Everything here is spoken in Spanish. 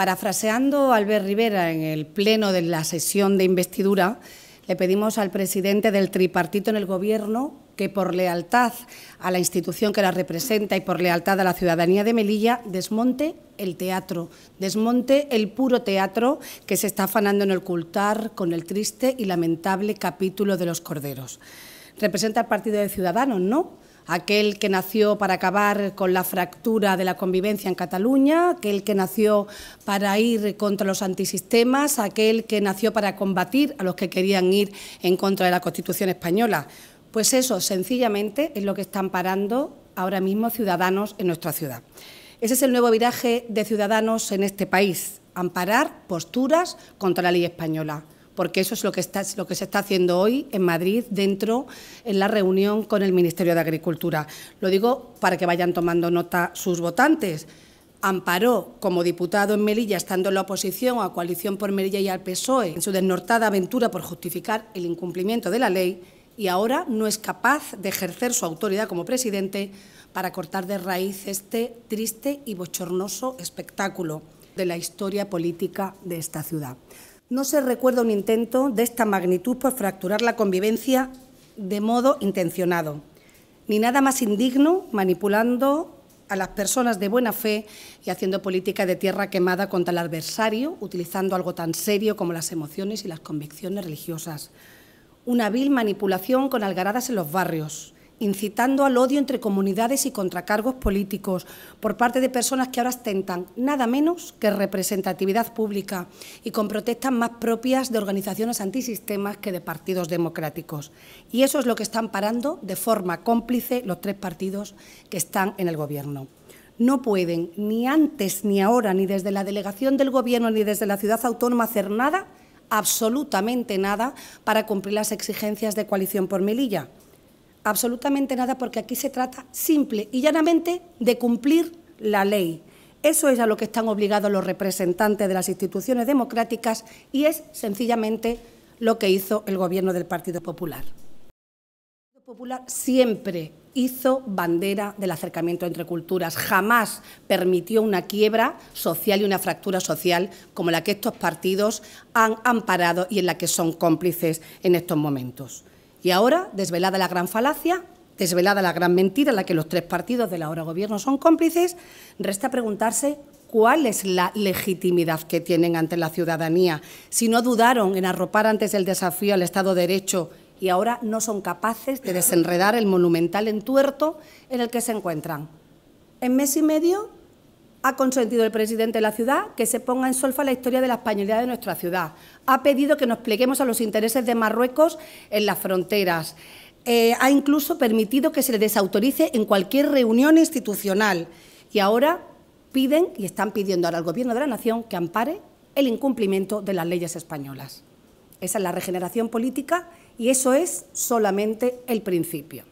Parafraseando a Albert Rivera en el pleno de la sesión de investidura, le pedimos al presidente del tripartito en el Gobierno que por lealtad a la institución que la representa y por lealtad a la ciudadanía de Melilla desmonte el teatro, desmonte el puro teatro que se está afanando en ocultar con el triste y lamentable capítulo de los corderos. Representa al Partido de Ciudadanos, ¿no? aquel que nació para acabar con la fractura de la convivencia en Cataluña, aquel que nació para ir contra los antisistemas, aquel que nació para combatir a los que querían ir en contra de la Constitución española. Pues eso, sencillamente, es lo que están parando ahora mismo ciudadanos en nuestra ciudad. Ese es el nuevo viraje de ciudadanos en este país, amparar posturas contra la ley española porque eso es lo que, se está haciendo hoy en Madrid dentro, en la reunión con el Ministerio de Agricultura. Lo digo para que vayan tomando nota sus votantes. Amparó como diputado en Melilla, estando en la oposición a Coalición por Melilla y al PSOE, en su desnortada aventura por justificar el incumplimiento de la ley, y ahora no es capaz de ejercer su autoridad como presidente para cortar de raíz este triste y bochornoso espectáculo de la historia política de esta ciudad. No se recuerda un intento de esta magnitud por fracturar la convivencia de modo intencionado, ni nada más indigno manipulando a las personas de buena fe y haciendo política de tierra quemada contra el adversario, utilizando algo tan serio como las emociones y las convicciones religiosas. Una vil manipulación con algaradas en los barrios, incitando al odio entre comunidades y contracargos políticos por parte de personas que ahora ostentan nada menos que representatividad pública y con protestas más propias de organizaciones antisistemas que de partidos democráticos. Y eso es lo que están parando de forma cómplice los tres partidos que están en el Gobierno no pueden, ni antes ni ahora, ni desde la delegación del Gobierno ni desde la ciudad autónoma, hacer nada, absolutamente nada, para cumplir las exigencias de coalición por Melilla absolutamente nada porque aquí se trata simple y llanamente de cumplir la ley. Eso es a lo que están obligados los representantes de las instituciones democráticas y es sencillamente lo que hizo el Gobierno del Partido Popular. El Partido Popular siempre hizo bandera del acercamiento entre culturas, jamás permitió una quiebra social y una fractura social como la que estos partidos han amparado y en la que son cómplices en estos momentos. Y ahora, desvelada la gran falacia, desvelada la gran mentira en la que los tres partidos del ahora gobierno son cómplices, resta preguntarse cuál es la legitimidad que tienen ante la ciudadanía. Si no dudaron en arropar antes el desafío al Estado de Derecho y ahora no son capaces de desenredar el monumental entuerto en el que se encuentran. En mes y medio ha consentido el presidente de la ciudad que se ponga en solfa la historia de la españolidad de nuestra ciudad. Ha pedido que nos pleguemos a los intereses de Marruecos en las fronteras. Eh, ha incluso permitido que se le desautorice en cualquier reunión institucional. Y ahora piden y están pidiendo ahora al Gobierno de la Nación que ampare el incumplimiento de las leyes españolas. Esa es la regeneración política y eso es solamente el principio.